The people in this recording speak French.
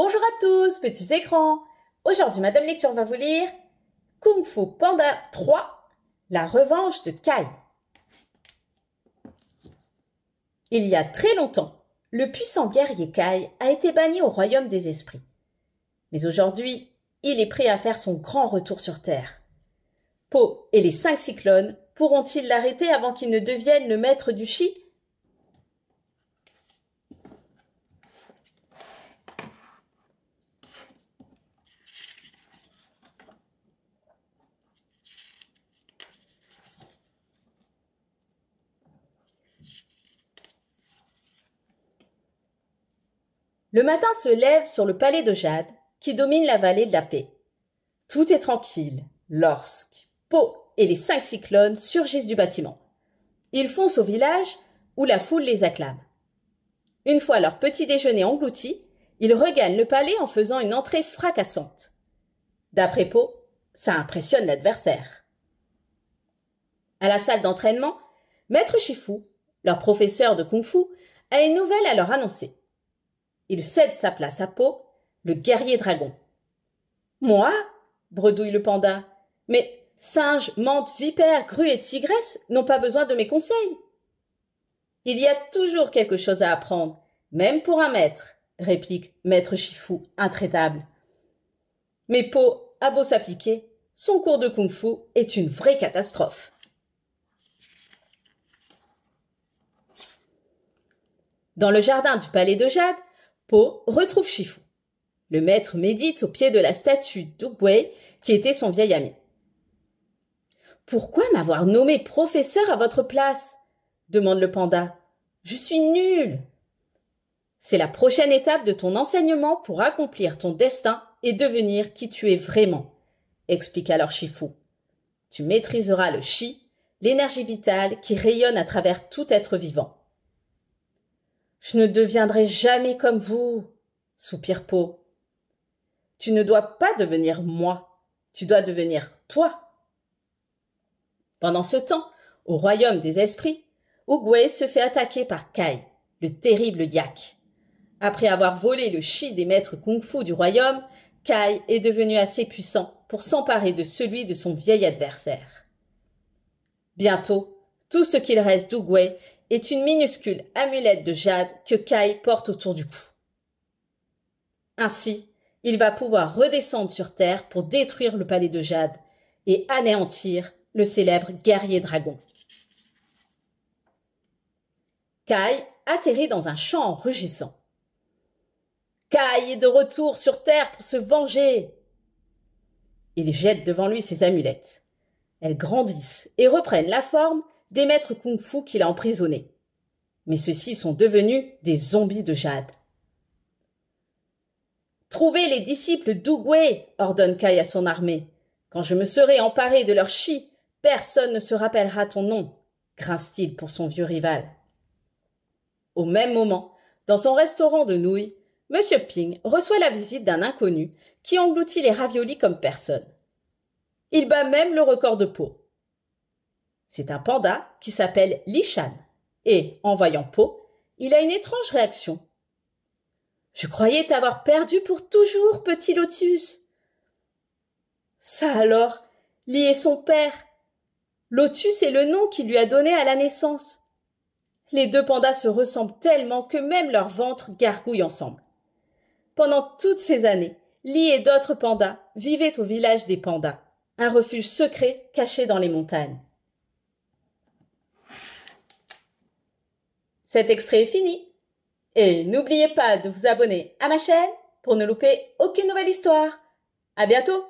Bonjour à tous, petits écrans. Aujourd'hui, Madame Lecture va vous lire Kung Fu Panda 3, la revanche de Kai. Il y a très longtemps, le puissant guerrier Kai a été banni au royaume des esprits. Mais aujourd'hui, il est prêt à faire son grand retour sur Terre. Po et les cinq cyclones pourront-ils l'arrêter avant qu'il ne devienne le maître du Chi Le matin se lève sur le palais de Jade, qui domine la vallée de la paix. Tout est tranquille lorsque Po et les cinq cyclones surgissent du bâtiment. Ils foncent au village où la foule les acclame. Une fois leur petit déjeuner englouti, ils regagnent le palais en faisant une entrée fracassante. D'après Po, ça impressionne l'adversaire. À la salle d'entraînement, Maître Shifu, leur professeur de kung-fu, a une nouvelle à leur annoncer. Il cède sa place à Po, le guerrier dragon. Moi bredouille le panda. Mais singes, menthe, vipères, grues et tigresses n'ont pas besoin de mes conseils. Il y a toujours quelque chose à apprendre, même pour un maître, réplique Maître Chifou, intraitable. Mais Po a beau s'appliquer, son cours de kung-fu est une vraie catastrophe. Dans le jardin du palais de Jade, Po retrouve Shifu. Le maître médite au pied de la statue d'Ugwei, qui était son vieil ami. Pourquoi m'avoir nommé professeur à votre place demande le panda. Je suis nul. C'est la prochaine étape de ton enseignement pour accomplir ton destin et devenir qui tu es vraiment, explique alors Shifu. Tu maîtriseras le chi, l'énergie vitale qui rayonne à travers tout être vivant. Je ne deviendrai jamais comme vous, soupire Po. « Tu ne dois pas devenir moi, tu dois devenir toi. Pendant ce temps, au royaume des esprits, Oogway se fait attaquer par Kai, le terrible yak. Après avoir volé le chi des maîtres kung-fu du royaume, Kai est devenu assez puissant pour s'emparer de celui de son vieil adversaire. Bientôt, tout ce qu'il reste est une minuscule amulette de jade que Kai porte autour du cou. Ainsi, il va pouvoir redescendre sur Terre pour détruire le palais de jade et anéantir le célèbre guerrier dragon. Kai atterrit dans un champ en rugissant. Kai est de retour sur Terre pour se venger. Il jette devant lui ses amulettes. Elles grandissent et reprennent la forme des maîtres kung-fu qu'il a emprisonnés. Mais ceux-ci sont devenus des zombies de jade. Trouvez les disciples d'Ougwe, ordonne Kai à son armée. Quand je me serai emparé de leur chi, personne ne se rappellera ton nom, grince-t-il pour son vieux rival. Au même moment, dans son restaurant de nouilles, M. Ping reçoit la visite d'un inconnu qui engloutit les raviolis comme personne. Il bat même le record de peau. C'est un panda qui s'appelle Lishan. Et, en voyant Po, il a une étrange réaction. Je croyais t'avoir perdu pour toujours, petit lotus. Ça alors, Li est son père. Lotus est le nom qu'il lui a donné à la naissance. Les deux pandas se ressemblent tellement que même leurs ventre gargouillent ensemble. Pendant toutes ces années, Li et d'autres pandas vivaient au village des pandas, un refuge secret caché dans les montagnes. Cet extrait est fini. Et n'oubliez pas de vous abonner à ma chaîne pour ne louper aucune nouvelle histoire. À bientôt!